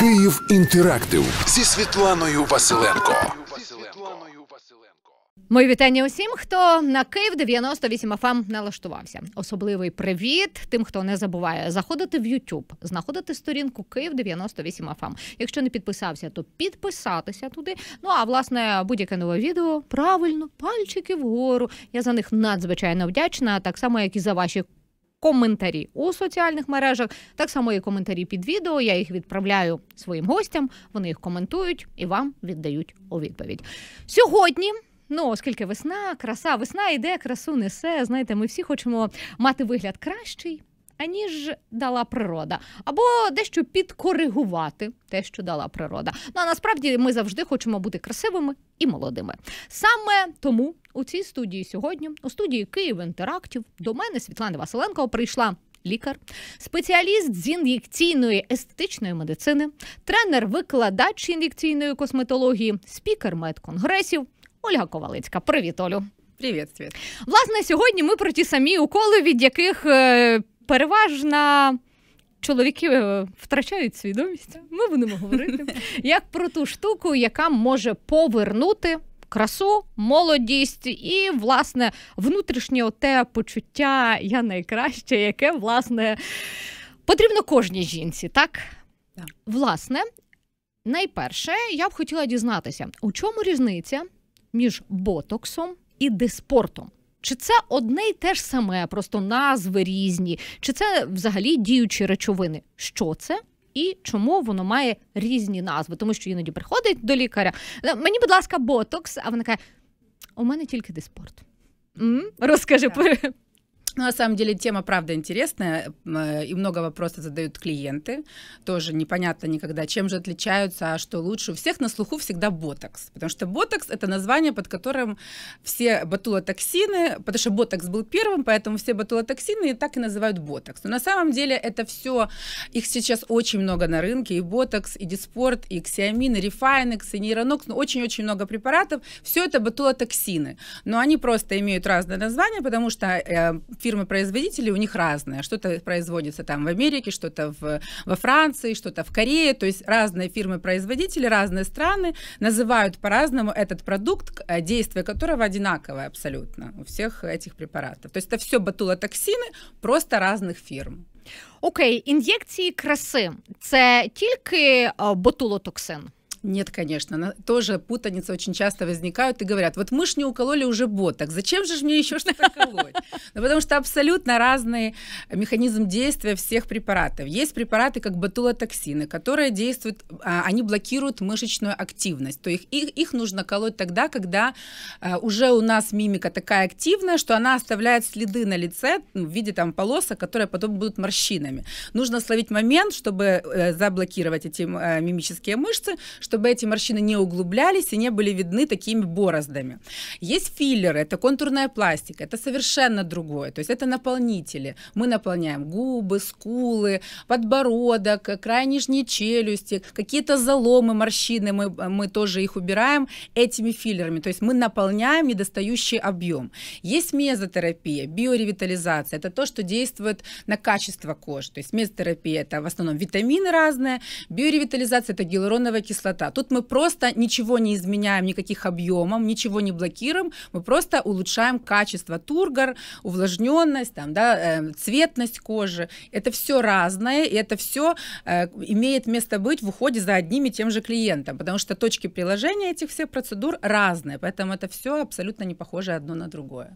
Київ інтерактив зі Світланою Василенко. Мої вітання усім, хто на Київ 98 fm ем налаштувався. Особливий привіт тим, хто не забуває заходити в YouTube, знаходити сторінку Київ 98 fm ем. Якщо не підписався, то підписатися туди. Ну а власне будь-яке нове відео правильно, пальчики вгору. Я за них надзвичайно вдячна, так само як і за ваші коментарі у соціальних мережах. Так само і коментарі під відео. Я їх відправляю своїм гостям. Вони їх коментують і вам віддають у відповідь. Сьогодні. Ну, оскільки весна, краса, весна йде, красу несе. Знаєте, ми всі хочемо мати вигляд кращий, аніж дала природа, або дещо підкоригувати те, що дала природа. Ну а насправді ми завжди хочемо бути красивими і молодими. Саме тому у цій студії сьогодні, у студії Київ інтерактів, до мене Світлана Василенко прийшла. Лікар, спеціаліст з ін'єкційної естетичної медицини, тренер-викладач ін'єкційної косметології, спікер медконгресів Ольга Ковалицька. Привіт, Олю! Привіт, Світ. Власне, сьогодні ми про ті самі уколи, від яких е, переважна. Чоловіки е, втрачають свідомість, ми будемо говорити як про ту штуку, яка може повернути красу, молодість і власне внутрішнє те почуття я найкраще, яке власне потрібно кожній жінці, так? так? Власне, найперше, я б хотіла дізнатися, у чому різниця між ботоксом і диспортом. Чи це одне й те ж саме, просто назви різні, чи це взагалі діючі речовини? Що це? І чому воно має різні назви? Тому що іноді приходить до лікаря. «Е, мені, будь ласка, ботокс, а вона каже: у мене тільки диспорт. М-м? Розкажи. Так. Ну, на самом деле тема, правда, интересная, э, и много вопросов задают клиенты. Тоже непонятно никогда, чем же отличаются, а что лучше. У всех на слуху всегда ботокс, потому что ботокс — это название, под которым все ботулотоксины, потому что ботокс был первым, поэтому все ботулотоксины и так и называют ботокс. Но на самом деле это все, их сейчас очень много на рынке, и ботокс, и диспорт, и ксиамин, и рефайнекс, и нейронокс, ну очень-очень много препаратов. Все это ботулотоксины, но они просто имеют разные названия, потому что э, фирмы-производители, у них разные. Что-то производится там в Америке, что-то в, во Франции, что-то в Корее. То есть разные фирмы-производители, разные страны называют по-разному этот продукт, э, действие которого одинаковое абсолютно у всех этих препаратов. То есть это все батулотоксины просто разных фирм. Окей, ін'єкції краси це тільки ботулотоксин. Нет, конечно, она, тоже путаница очень часто возникают и говорят, вот мы ж не укололи уже боток, зачем же мне еще что-то колоть? Ну, потому что абсолютно разный механизм действия всех препаратов. Есть препараты, как ботулотоксины, которые действуют, а, они блокируют мышечную активность, то их, их, их нужно колоть тогда, когда а, уже у нас мимика такая активная, что она оставляет следы на лице ну, в виде там полосок, которые потом будут морщинами. Нужно словить момент, чтобы э, заблокировать эти э, мимические мышцы, чтобы чтобы эти морщины не углублялись и не были видны такими бороздами. Есть филлеры, это контурная пластика, это совершенно другое. То есть это наполнители. Мы наполняем губы, скулы, подбородок, край нижней челюсти, какие-то заломы, морщины, мы, мы тоже их убираем этими филлерами. То есть мы наполняем недостающий объем. Есть мезотерапия, биоревитализация. Это то, что действует на качество кожи. То есть мезотерапия – это в основном витамины разные, биоревитализация – это гиалуроновая кислота, красота. Тут мы просто ничего не изменяем, никаких объемов, ничего не блокируем, мы просто улучшаем качество тургор, увлажненность, там, да, э, цветность кожи. Это все разное, и это все э, имеет место быть в уходе за одним и тем же клиентом, потому что точки приложения этих всех процедур разные, поэтому это все абсолютно не похоже одно на другое.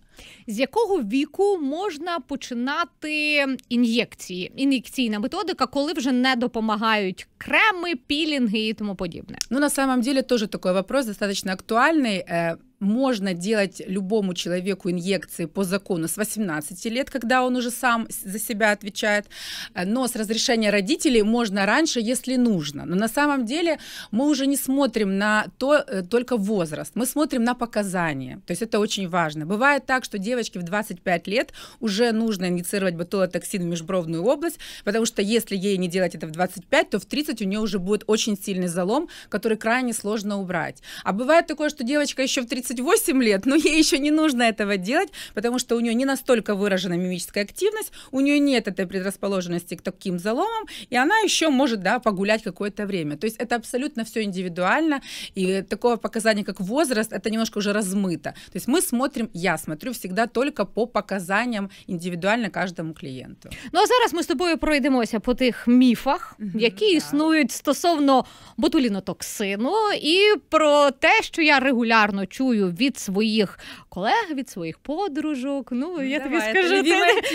З якого віку можна починати ін'єкції, ін'єкційна методика, коли вже не допомагають креми, пілінги і тому подібне? подобное. Ну, на самом деле тоже такой вопрос достаточно актуальный. Э, можно делать любому человеку инъекции по закону с 18 лет, когда он уже сам за себя отвечает, э, но с разрешения родителей можно раньше, если нужно. Но на самом деле мы уже не смотрим на то, э, только возраст, мы смотрим на показания. То есть это очень важно. Бывает так, что девочки в 25 лет уже нужно инъецировать ботулотоксин в межбровную область, потому что если ей не делать это в 25, то в 30 у нее уже будет очень сильный залом, который крайне сложно убрать. А бывает такое, что девочка еще в 30 28 лет, но ей еще не нужно этого делать, потому что у нее не настолько выражена мимическая активность, у нее нет этой предрасположенности к таким заломам, и она еще может да, погулять какое-то время. То есть это абсолютно все индивидуально, и такого показания, как возраст, это немножко уже размыто. То есть мы смотрим, я смотрю всегда только по показаниям индивидуально каждому клиенту. Ну а зараз мы с тобою пройдемося по тих міфах, mm-hmm, які да. існують стосовно ботулінотоксину, і про те, що я регулярно чую. чую від своїх колег, від своїх подружок. Ну, ну я давай, тобі скажу, це,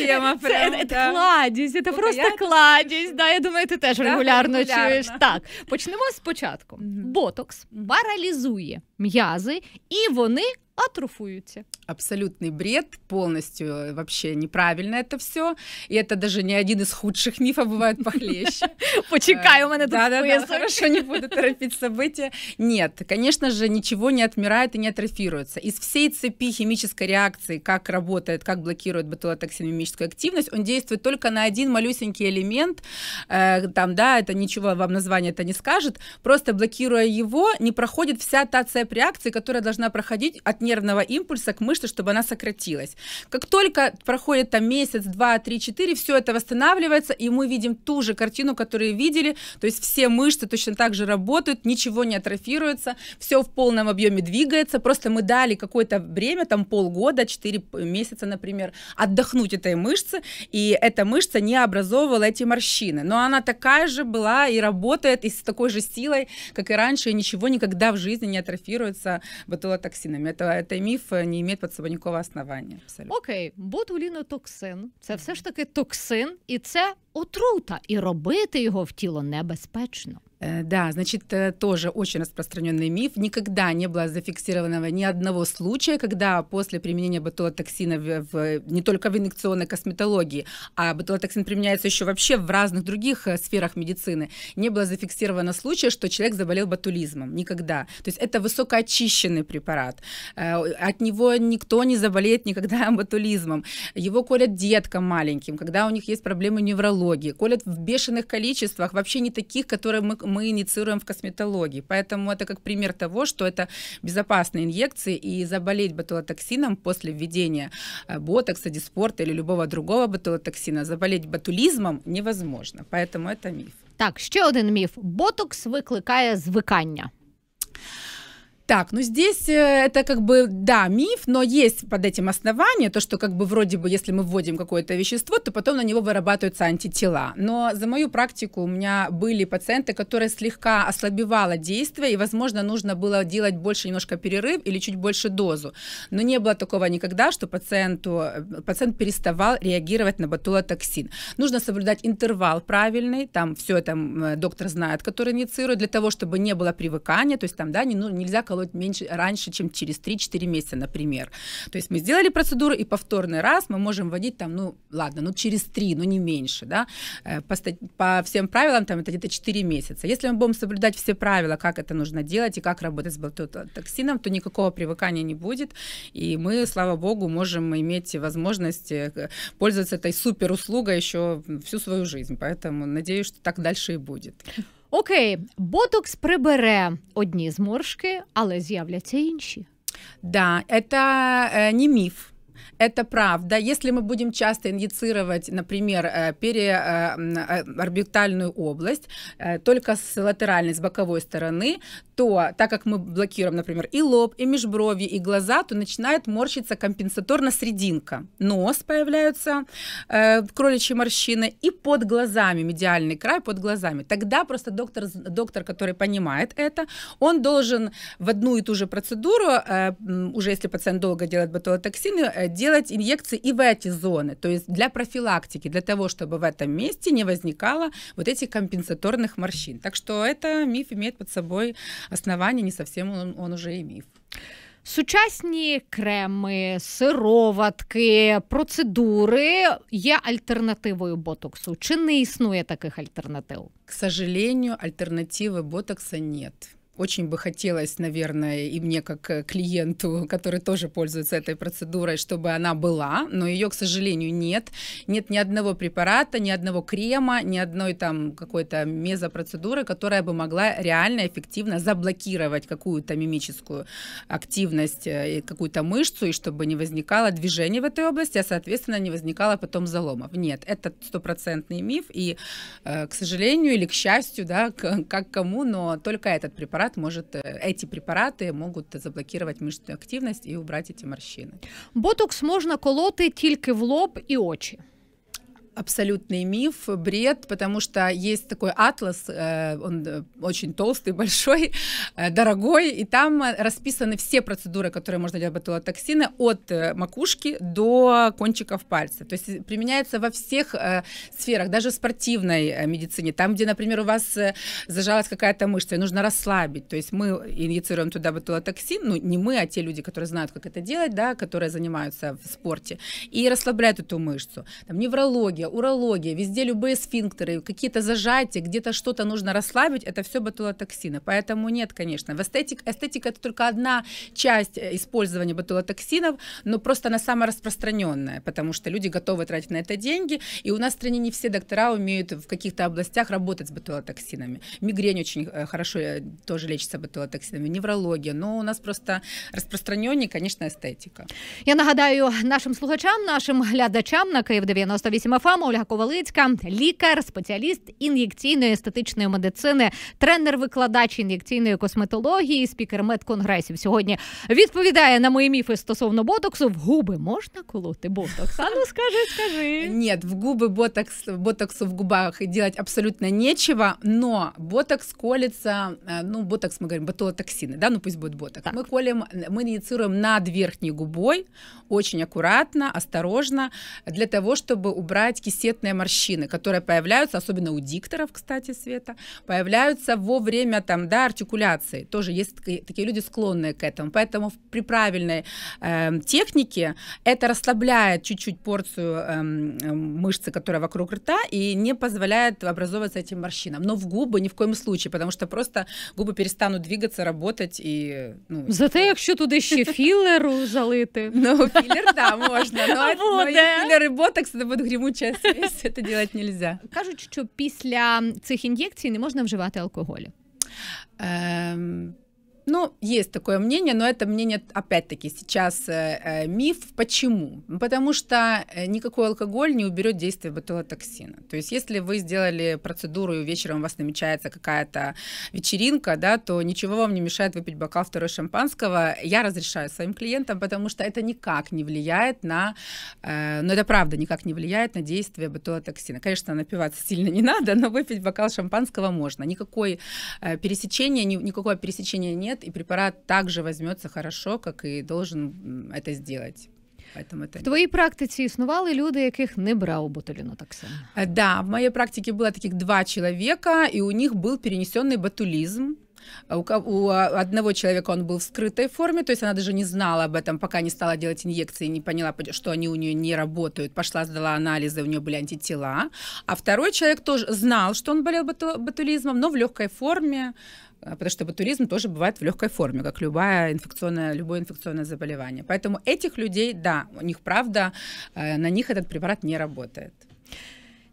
тема, це, прям, це, да. кладість, це Пока просто я кладість. Да, Я думаю, ти теж да, регулярно, регулярно чуєш. Так, почнемо спочатку. Ботокс паралізує м'язи, і вони а труфуете. Абсолютный бред, полностью э, вообще неправильно это все. И это даже не один из худших мифов, бывает похлеще. Почекай, э, у меня тут хорошо, не буду торопить события. Нет, конечно же, ничего не отмирает и не атрофируется. Из всей цепи химической реакции, как работает, как блокирует батулотоксиномимическую активность, он действует только на один малюсенький элемент. Э, там, да, это ничего вам название это не скажет. Просто блокируя его, не проходит вся та цепь реакции, которая должна проходить от нервного импульса к мышце, чтобы она сократилась. Как только проходит там месяц, два, три, четыре, все это восстанавливается, и мы видим ту же картину, которую видели, то есть все мышцы точно так же работают, ничего не атрофируется, все в полном объеме двигается, просто мы дали какое-то время, там полгода, четыре месяца, например, отдохнуть этой мышце, и эта мышца не образовывала эти морщины, но она такая же была и работает, и с такой же силой, как и раньше, и ничего никогда в жизни не атрофируется ботулотоксинами. Это это міф э, не має подсобонікового основання. Абсолютно. Окей, ботулінотоксин – це все ж таки токсин, і це отрута. І робити його в тіло небезпечно. Э, да, значит, э, тоже очень распространенный миф. Никогда не было зафиксированного ни одного случая, когда после применения ботулотоксина в, в, не только в инъекционной косметологии, а ботулотоксин применяется еще вообще в разных других э, сферах медицины, не было зафиксировано случая, что человек заболел ботулизмом. Никогда. То есть это высокоочищенный препарат. От него никто не заболеет никогда ботулизмом. Его колят деткам маленьким, когда у них есть проблемы неврологии. Колят в бешеных количествах, вообще не таких, которые мы мы инициируем в косметологии. Поэтому это как пример того, что это безопасные инъекции, и заболеть ботулотоксином после введения э, ботокса, диспорта или любого другого ботулотоксина, заболеть ботулизмом невозможно. Поэтому это миф. Так, ще один миф? ботокс викликає звикання. Так, ну здесь э, это как бы, да, миф, но есть под этим основание, то, что как бы вроде бы, если мы вводим какое-то вещество, то потом на него вырабатываются антитела. Но за мою практику у меня были пациенты, которые слегка ослабевало действие, и, возможно, нужно было делать больше немножко перерыв или чуть больше дозу. Но не было такого никогда, что пациенту, э, пациент переставал реагировать на ботулотоксин. Нужно соблюдать интервал правильный, там все это доктор знает, который инициирует, для того, чтобы не было привыкания, то есть там, да, не, ну, нельзя колоть меньше, раньше, чем через 3-4 месяца, например. То есть мы сделали процедуру, и повторный раз мы можем вводить там, ну, ладно, ну, через 3, ну, не меньше, да, э, по, по всем правилам там это где-то 4 месяца. Если мы будем соблюдать все правила, как это нужно делать и как работать с ботулотоксином, то никакого привыкания не будет, и мы, слава богу, можем иметь возможность э, пользоваться этой супер услугой еще всю свою жизнь. Поэтому надеюсь, что так дальше и будет. Окей, ботокс прибере одні зморшки, але з'являться інші. Да, это э, не миф. Это правда. Если мы будем часто инъецировать, например, э, переорбитальную э, э, область, только с латеральной, с боковой стороны, то так как мы блокируем, например, и лоб, и межброви, и глаза, то начинает морщиться компенсаторно срединка. Нос появляются кроличьи морщины и под глазами, медиальный край под глазами. Тогда просто доктор, доктор, который понимает это, он должен в одну и ту же процедуру, уже если пациент долго делает ботулотоксины, делать делать инъекции и в эти зоны, то есть для профилактики, для того, чтобы в этом месте не возникало вот этих компенсаторных морщин. Так что это миф имеет под собой основание, не совсем он, он уже и миф. Сучасні креми, сироватки, процедури є альтернативою ботоксу. Чи не існує таких альтернатив? К сожалению, альтернативы ботокса нет очень бы хотелось, наверное, и мне как э, клиенту, который тоже пользуется этой процедурой, чтобы она была, но ее, к сожалению, нет. Нет ни одного препарата, ни одного крема, ни одной там какой-то мезопроцедуры, которая бы могла реально эффективно заблокировать какую-то мимическую активность э, и какую-то мышцу, и чтобы не возникало движение в этой области, а, соответственно, не возникало потом заломов. Нет, это стопроцентный миф, и, э, к сожалению или к счастью, да, как кому, но только этот препарат препарат может, э, эти препараты могут заблокировать мышечную активность и убрать эти морщины. Ботокс можно колоть только в лоб и очи абсолютный миф, бред, потому что есть такой атлас, э, он э, очень толстый, большой, э, дорогой, и там расписаны все процедуры, которые можно делать ботулотоксина, от макушки до кончиков пальца. То есть применяется во всех сферах, даже в спортивной медицине. Там, где, например, у вас зажалась какая-то мышца, и нужно расслабить. То есть мы инъецируем туда ботулотоксин, ну не мы, а те люди, которые знают, как это делать, да, которые занимаются в спорте, и расслабляют эту мышцу. Там неврология, кардиология, урология, везде любые сфинктеры, какие-то зажатия, где-то что-то нужно расслабить, это все ботулотоксины. Поэтому нет, конечно. В эстетик, эстетика это только одна часть э, использования ботулотоксинов, но просто она самая распространенная, потому что люди готовы тратить на это деньги, и у нас в стране не все доктора умеют в каких-то областях работать с ботулотоксинами. Мигрень очень э, хорошо э, тоже лечится ботулотоксинами, неврология, но у нас просто распространеннее, конечно, эстетика. Я нагадаю нашим слухачам, нашим глядачам на Київ 98 FM вами Ольга Ковалицька, лікар, спеціаліст ін'єкційної естетичної медицини, тренер-викладач ін'єкційної косметології, спікер медконгресів. Сьогодні відповідає на мої міфи стосовно ботоксу. В губи можна колоти ботокс? А ну скажи, скажи. Ні, в губи ботокс, ботоксу в губах делать абсолютно нечего, но ботокс колеться, э, ну, ботокс мы говорим, ботулотоксины, да, ну пусть будет ботокс. Так. Мы колем, мы инъецируем над верхней губой, очень аккуратно, осторожно, для того, чтобы убрать кисетные морщины, которые появляются, особенно у дикторов, кстати, Света, появляются во время там, да, артикуляции. Тоже есть такие люди, склонные к этому. Поэтому при правильной э, технике это расслабляет чуть-чуть порцию э, мышцы, которая вокруг рта, и не позволяет образовываться этим морщинам. Но в губы ни в коем случае, потому что просто губы перестанут двигаться, работать і ну зате, якщо туди ще філеру залити. Ну филлер да, можно. Ну, а, ну, і філер і ботокс, це буде грімуча хімічна связь, це делать нельзя. Кажуть, що після цих ін'єкцій не можна вживати алкоголю. Ем... Ну, есть такое мнение, но это мнение, опять-таки, сейчас э, э, миф. Почему? Потому что э, никакой алкоголь не уберет действие ботулотоксина. То есть, если вы сделали процедуру и вечером у вас намечается какая-то вечеринка, да, то ничего вам не мешает выпить бокал второй шампанского. Я разрешаю своим клиентам, потому что это никак не влияет на... Э, ну, это правда никак не влияет на действие ботулотоксина. Конечно, напиваться сильно не надо, но выпить бокал шампанского можно. Никакое э, пересечения, ни, никакого пересечения нет нет, и препарат также возьмется хорошо, как и должен это сделать. Поэтому это... В твоїй практиці існували люди, яких не брав ботулінотоксин? Э, да, в моей практике было таких два человека, и у них был перенесенный ботулизм. А у а, одного человека он был в скрытой форме, то есть она даже не знала об этом, пока не стала делать инъекции, не поняла, что они у нее не работают. Пошла, сдала анализы, у нее были антитела. А второй человек тоже знал, что он болел батулизмом, но в легкой форме, а, потому что туризм тоже бывает в легкой форме, как любая инфекционная, любое инфекционное заболевание. Поэтому этих людей, да, у них правда, э, на них этот препарат не работает.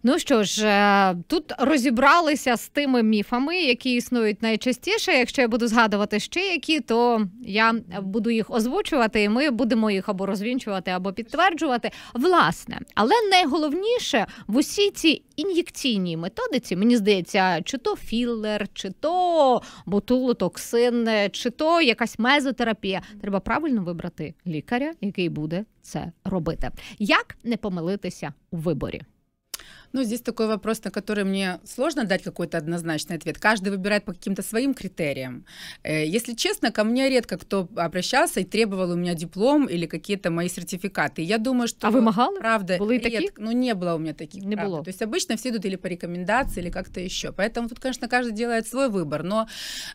Ну що ж, е, тут розібралися з тими міфами, які існують найчастіше. Якщо я буду згадувати ще які, то я буду їх озвучувати, і ми будемо їх або розвінчувати, або підтверджувати. Власне, але найголовніше в усій цій ін'єкційній методиці, мені здається, чи то філлер, чи то бутулотоксин, чи то якась мезотерапія. Треба правильно вибрати лікаря, який буде це робити. Як не помилитися у виборі? Ну, здесь такой вопрос, на который мне сложно дать какой-то однозначный ответ. Каждый выбирает по каким-то своим критериям. Э, если честно, ко мне редко кто обращался и требовал у меня диплом или какие-то мои сертификаты. Я думаю, что... А вымагали? Правда. Были редко, такие? Ну, не было у меня таких. Не правда. было. То есть обычно все идут или по рекомендации, или как-то еще. Поэтому тут, конечно, каждый делает свой выбор. Но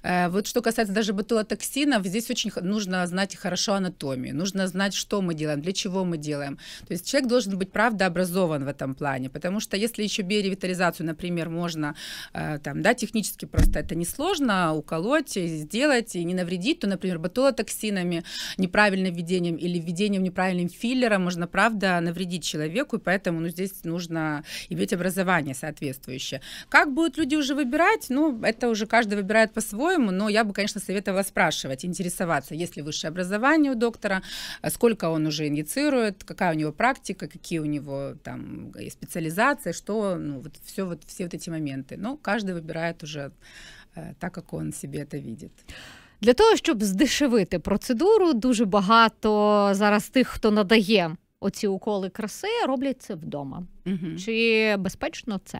э, вот что касается даже ботулотоксинов, здесь очень нужно знать хорошо анатомию. Нужно знать, что мы делаем, для чего мы делаем. То есть человек должен быть, правда, образован в этом плане. Потому что если если еще биоревитализацию, например, можно э, там, да, технически просто это несложно уколоть, сделать и не навредить, то, например, ботулотоксинами, неправильным введением или введением неправильным филлера можно, правда, навредить человеку, и поэтому ну, здесь нужно иметь образование соответствующее. Как будут люди уже выбирать? Ну, это уже каждый выбирает по-своему, но я бы, конечно, советовала спрашивать, интересоваться, есть ли высшее образование у доктора, э, сколько он уже инъецирует, какая у него практика, какие у него там э, специализации, что, ну, вот все вот все вот эти моменты. Но каждый выбирает уже э, так, как он себе это видит. Для того щоб здешевити процедуру, дуже багато зараз тих, хто надає оці уколи краси, роблять це вдома. Угу. Чи безпечно це?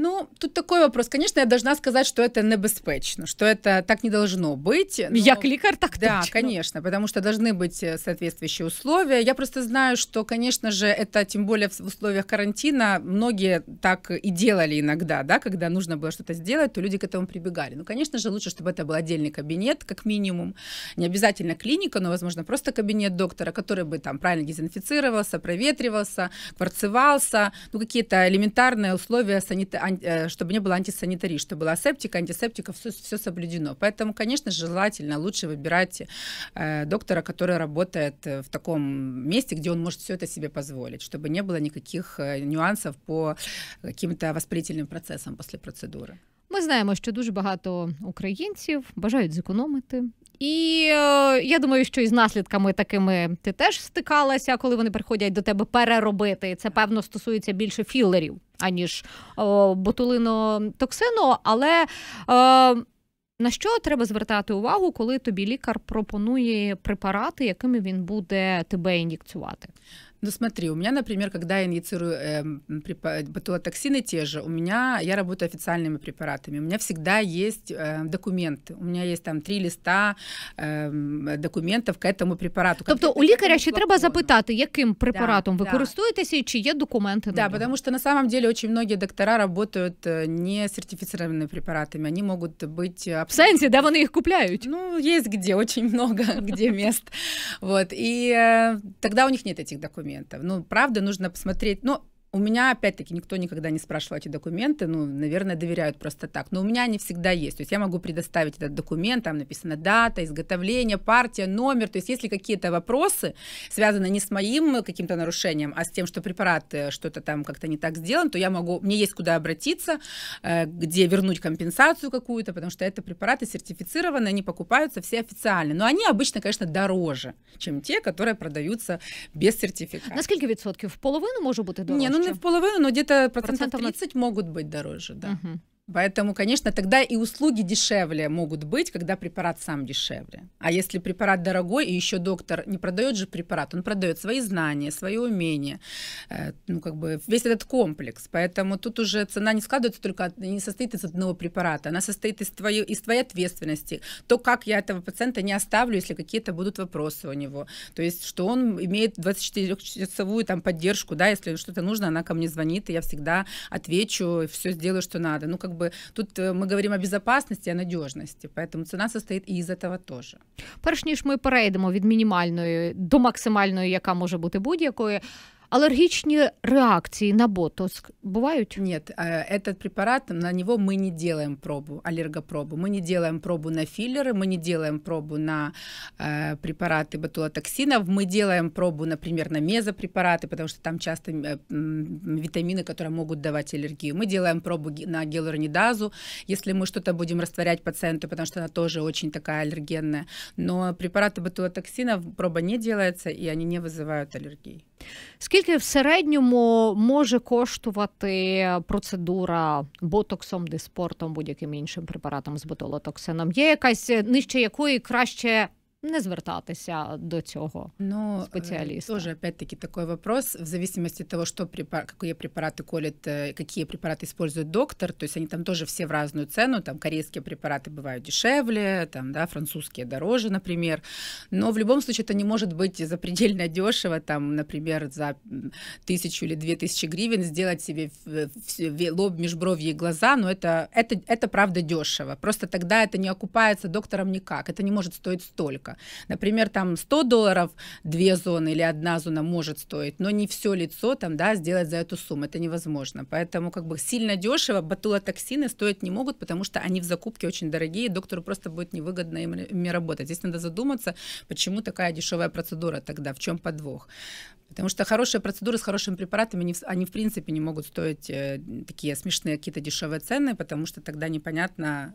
Ну, тут такой вопрос. Конечно, я должна сказать, что это небезпечно, что это так не должно быть. Ну, но... Як лікар так Да, точно. конечно, потому что должны быть э, соответствующие условия. Я просто знаю, что, конечно же, это тем более в условиях карантина многие так и делали иногда, да, когда нужно было что-то сделать, то люди к этому прибегали. Ну, конечно же, лучше, чтобы это был отдельный кабинет, как минимум. Не обязательно клиника, но, возможно, просто кабинет доктора, который бы там правильно дезинфицировался, проветривался, кварцевался, ну, какие-то элементарные условия санитарные Э, чтобы не было антисанитарии, чтобы была септика, антисептика, все, все соблюдено. Поэтому, конечно, желательно лучше выбирать э, доктора, который работает э, в таком месте, где он может все это себе позволить, чтобы не было никаких нюансов по каким-то воспалительним процессам после процедуры. Ми знаємо, що дуже багато українців бажають зекономити, І е, я думаю, що із наслідками такими ти теж стикалася, коли вони приходять до тебе переробити. Це певно стосується більше філерів, аніж е, ботулинотоксину. Але е, на що треба звертати увагу, коли тобі лікар пропонує препарати, якими він буде тебе ін'єкцювати? Ну смотри, у меня, например, когда я инъецирую э, эм, препар... ботулотоксины те же, у меня, я работаю официальными препаратами, у меня всегда есть э, документы, у меня есть там три листа э, документов к этому препарату. Тобто у лекаря ще треба запитати, яким препаратом да, ви да. користуєтеся і чи є документи Да, нього? потому что на самом деле очень многие доктора работают э, не сертифицированными препаратами, они могут быть... Абсолютно... Э, В сенсе, да, вони их купляют. Ну, есть где, очень много где мест. Вот, и э, тогда у них нет этих документов моментов. Ну, правда, нужно посмотреть, но ну, у меня, опять-таки, никто никогда не спрашивал эти документы, ну, наверное, доверяют просто так, но у меня они всегда есть, то есть я могу предоставить этот документ, там написано дата, изготовление, партия, номер, то есть если какие-то вопросы связаны не с моим каким-то нарушением, а с тем, что препарат э, что-то там как-то не так сделан, то я могу, мне есть куда обратиться, э, где вернуть компенсацию какую-то, потому что это препараты сертифицированы, они покупаются все официально, но они обычно, конечно, дороже, чем те, которые продаются без сертификата. Наскільки відсотків? В половину может быть дорожче? Ні, ну не в половину, но где-то процентов, процентов 30 могут быть дороже, да. Угу. Поэтому, конечно, тогда и услуги дешевле могут быть, когда препарат сам дешевле. А если препарат дорогой, и еще доктор не продает же препарат, он продает свои знания, свои умения, э, ну, как бы весь этот комплекс. Поэтому тут уже цена не складывается только, не состоит из одного препарата, она состоит из твоей, из твоей ответственности. То, как я этого пациента не оставлю, если какие-то будут вопросы у него. То есть, что он имеет 24-часовую там поддержку, да, если что-то нужно, она ко мне звонит, и я всегда отвечу, все сделаю, что надо. Ну, как как бы тут э, мы говорим о безопасности, о надежности, поэтому цена состоит и из этого тоже. Перш ніж ми перейдемо э, від мінімальної до максимальної, яка може бути будь якої. Аллергичные реакции на ботокс бывают? Нет, э, этот препарат, на него мы не делаем пробу, аллергопробу. Мы не делаем пробу на филлеры, мы не делаем пробу на э, препараты ботулотоксинов, мы делаем пробу, например, на мезопрепараты, потому что там часто э, витамины, которые могут давать аллергию. Мы делаем пробу на гиалуронидазу, если мы что-то будем растворять пациенту, потому что она тоже очень такая аллергенная. Но препараты ботулотоксинов проба не делается, и они не вызывают аллергии. Скільки Скільки в середньому може коштувати процедура ботоксом, диспортом, будь-яким іншим препаратом з ботулотоксином? Є якась нижче якої краще не звертатися до цього ну, специалиста? Тоже, опять-таки, такой вопрос. В зависимости от того, что препар... какие препараты колят, э, какие препараты использует доктор, то есть они там тоже все в разную цену, там корейские препараты бывают дешевле, там, да, французские дороже, например, но в любом случае это не может быть запредельно дешево, там, например, за тысячу или две тысячи гривен сделать себе э, лоб, межбровье и глаза, но это, это, это правда дешево, просто тогда это не окупается доктором никак, это не может стоить столько рынка. Например, там 100 долларов две зоны или одна зона может стоить, но не все лицо там, да, сделать за эту сумму. Это невозможно. Поэтому как бы сильно дешево батулотоксины стоить не могут, потому что они в закупке очень дорогие, доктору просто будет невыгодно ими работать. Здесь надо задуматься, почему такая дешевая процедура тогда, в чем подвох. Потому что хорошие процедуры с хорошими препаратами, они, они в принципе не могут стоить э, такие смешные какие-то дешевые цены, потому что тогда непонятно,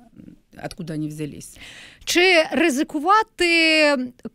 откуда они взялись. Чи ризикувати,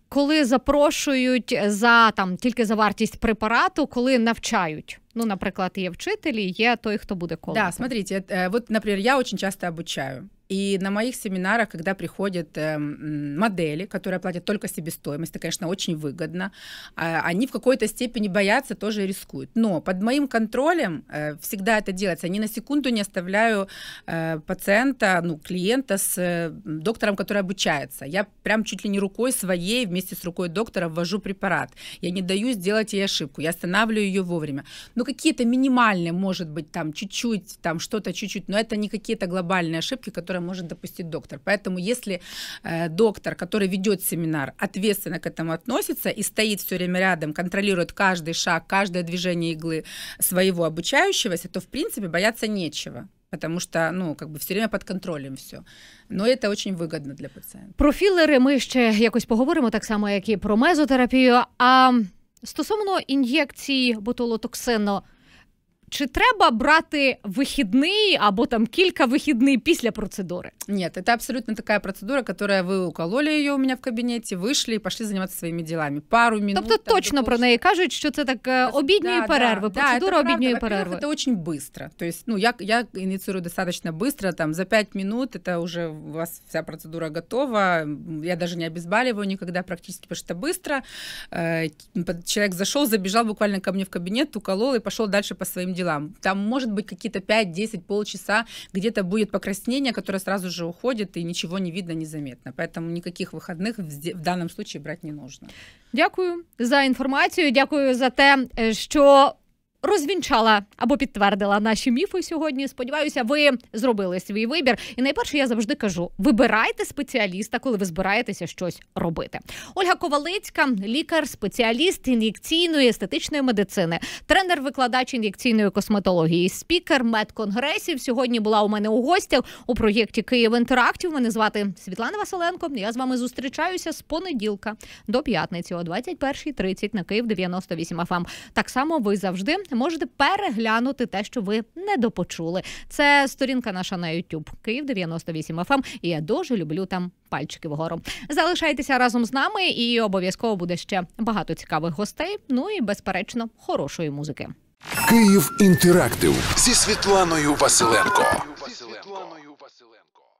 коли запрошують за там тільки за вартість препарату, коли навчають? Ну, наприклад, є вчителі, є той, хто буде коло. Да, смотрите, вот, е, например, я очень часто обучаю. И на моих семинарах, когда приходят эм, модели, которые платят только себестоимость, это, конечно, очень выгодно, а, они в какой-то степени боятся, тоже рискуют. Но под моим контролем э, всегда это делается. Я Ни на секунду не оставляю э, пациента, ну, клиента с э, доктором, который обучается. Я прям чуть ли не рукой своей вместе с рукой доктора ввожу препарат. Я не даю сделать ей ошибку, я останавливаю ее вовремя. Но ну, какие-то минимальные, может быть, там чуть-чуть, там что-то чуть-чуть, но это не какие-то глобальные ошибки, которые может допустить доктор. Поэтому если э, доктор, который ведет семинар, ответственно к этому относится и стоит все время рядом, контролирует каждый шаг, каждое движение иглы своего обучающегося, то в принципе бояться нечего потому что ну как бы все время под контролем все. Но это очень выгодно для пацієнта. Про філери ми ще якось поговоримо, так само як і про мезотерапію. А стосовно ін'єкцій ботулотоксину, Чи треба брати вихідний або там кілька вихідний після процедури? Нет, это абсолютно такая процедура, которая вы укололи ее у меня в кабинете, вышли и пошли заниматься своими делами. Пару минут. Тобто там, точно про неї кажуть, що це так обідньої да, перерви, да, процедура да, обідньої перерви. Это очень быстро. То есть, ну, я, я инициирую достаточно быстро, там, за 5 минут это уже у вас вся процедура готова. Я даже не обезболиваю никогда практически, потому что это быстро. Э, человек зашел, забежал буквально ко мне в кабинет, уколол и пошел дальше по своим делам делам. Там может быть какие-то 5-10 полчаса, где-то будет покраснение, которое сразу же уходит, и ничего не видно, незаметно. Поэтому никаких выходных в данном случае брать не нужно. Дякую за інформацію. Дякую за те, що э, розвінчала або підтвердила наші міфи сьогодні. Сподіваюся, ви зробили свій вибір. І найперше я завжди кажу: вибирайте спеціаліста, коли ви збираєтеся щось робити. Ольга Ковалицька, лікар, спеціаліст ін'єкційної естетичної медицини, тренер-викладач ін'єкційної косметології, спікер медконгресів. Сьогодні була у мене у гостях у проєкті Київ інтерактів. Мене звати Світлана Василенко. Я з вами зустрічаюся з понеділка до п'ятниці о 21.30 на Київ 98 FM. Ем». Так само ви завжди можете переглянути те, що ви не допочули. Це сторінка наша на YouTube Київ 98 FM, ем. І я дуже люблю там пальчики вгору. Залишайтеся разом з нами, і обов'язково буде ще багато цікавих гостей. Ну і безперечно, хорошої музики. Київ інтерактив зі Світланою Василенко.